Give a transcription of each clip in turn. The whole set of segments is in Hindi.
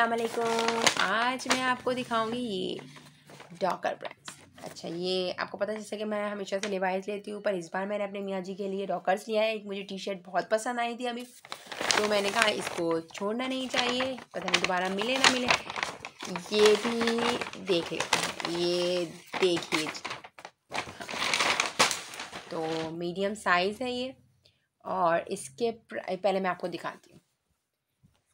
असलकुम आज मैं आपको दिखाऊंगी ये डॉकर ब्रांड्स अच्छा ये आपको पता है जैसे कि मैं हमेशा से लिवाइस लेती हूँ पर इस बार मैंने अपने मियाँ जी के लिए डॉकर्स लिया है एक मुझे टी शर्ट बहुत पसंद आई थी अभी तो मैंने कहा इसको छोड़ना नहीं चाहिए पता नहीं दोबारा मिले ना मिले ये भी देख लेते हैं ये देखिए तो मीडियम साइज़ है ये और इसके पहले मैं आपको दिखाती हूँ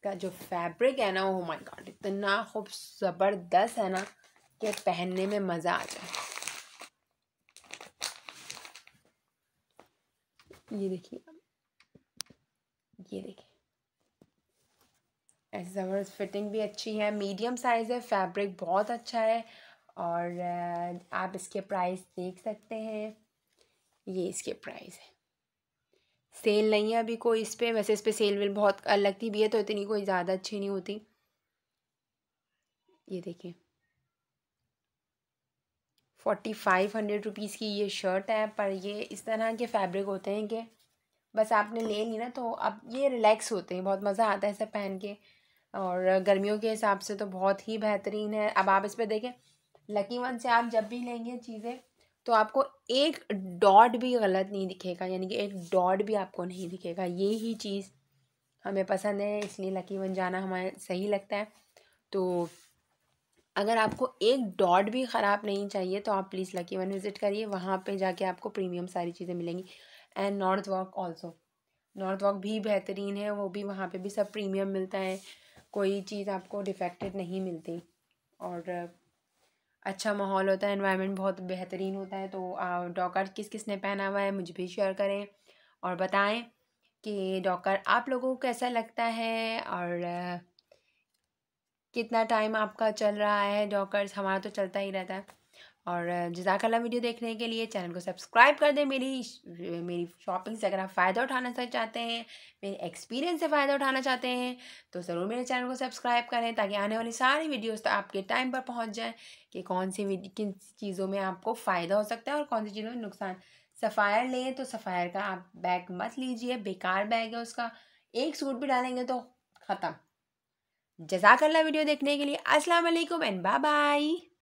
इसका जो फैब्रिक है ना वो माय गॉड इतना खूब ज़बरदस्त है ना कि पहनने में मज़ा आ जाए ये देखिए ये देखिए ऐसे ज़बरदस्त फिटिंग भी अच्छी है मीडियम साइज़ है फैब्रिक बहुत अच्छा है और आप इसके प्राइस देख सकते हैं ये इसके प्राइस है सेल नहीं है अभी कोई इस पर वैसे इस पर सेल वेल बहुत लगती भी है तो इतनी कोई ज़्यादा अच्छी नहीं होती ये देखिए फोर्टी फाइव हंड्रेड रुपीज़ की ये शर्ट है पर ये इस तरह के फैब्रिक होते हैं कि बस आपने ले ली ना तो अब ये रिलैक्स होते हैं बहुत मज़ा आता है सब पहन के और गर्मियों के हिसाब से तो बहुत ही बेहतरीन है अब आप इस पर देखें लकी वन से आप जब भी लेंगे चीज़ें तो आपको एक डॉट भी गलत नहीं दिखेगा यानी कि एक डॉट भी आपको नहीं दिखेगा ये ही चीज़ हमें पसंद है इसलिए लकी वन जाना हमें सही लगता है तो अगर आपको एक डॉट भी ख़राब नहीं चाहिए तो आप प्लीज़ लकी वन विज़िट करिए वहाँ पे जाके आपको प्रीमियम सारी चीज़ें मिलेंगी and north walk also north walk भी बेहतरीन है वो भी वहाँ पे भी सब प्रीमियम मिलता है कोई चीज़ आपको डिफेक्टेड नहीं मिलती और अच्छा माहौल होता है इन्वायरमेंट बहुत बेहतरीन होता है तो डॉकर किस किस ने पहना हुआ है मुझे भी शेयर करें और बताएं कि डॉकर आप लोगों को कैसा लगता है और कितना टाइम आपका चल रहा है डॉकर्स हमारा तो चलता ही रहता है और जजाकल्ला वीडियो देखने के लिए चैनल को सब्सक्राइब कर दें मेरी मेरी शॉपिंग से अगर आप फ़ायदा उठाना चाहते हैं मेरे एक्सपीरियंस से फ़ायदा उठाना चाहते हैं तो ज़रूर मेरे चैनल को सब्सक्राइब करें ताकि आने वाली सारी वीडियोस तो आपके टाइम पर पहुंच जाए कि कौन सी किन चीज़ों में आपको फ़ायदा हो सकता है और कौन सी चीज़ों में नुकसान सफ़ायर लें तो सफ़ायर का आप बैग मत लीजिए बेकार बैग है उसका एक सूट भी डालेंगे तो ख़त्म जजाकल्ला वीडियो देखने के लिए असलम एंड बाय बाय